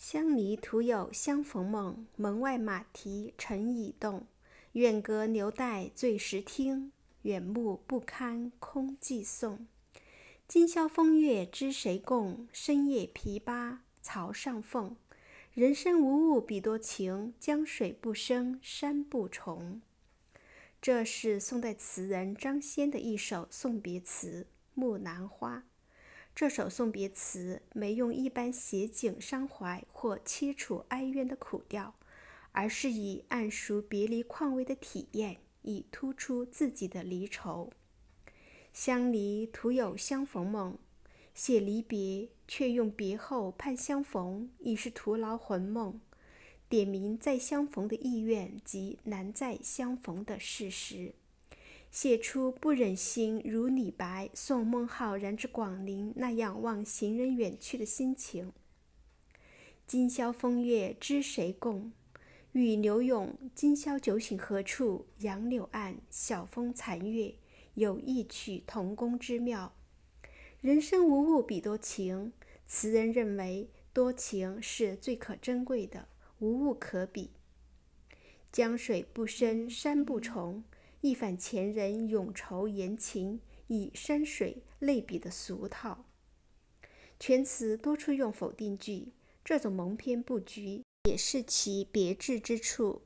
乡离徒有相逢梦，门外马蹄尘已动。远隔流带醉时听，远目不堪空寄送。今宵风月知谁共？深夜琵琶草上凤。人生无物比多情，江水不生山不重。这是宋代词人张先的一首送别词《木兰花》。这首送别词没用一般写景伤怀或凄楚哀怨的苦调，而是以暗熟别离况味的体验，以突出自己的离愁。相离徒有相逢梦，写离别却用别后盼相逢已是徒劳魂梦，点明再相逢的意愿及难再相逢的事实。写出不忍心如李白《送孟浩然之广陵》那样望行人远去的心情。今宵风月知谁共？与柳永“今宵酒醒何处？杨柳岸，晓风残月”有异曲同工之妙。人生无物比多情，词人认为多情是最可珍贵的，无物可比。江水不深，山不重。一反前人咏愁言情以山水类比的俗套，全词多处用否定句，这种蒙偏布局也是其别致之处。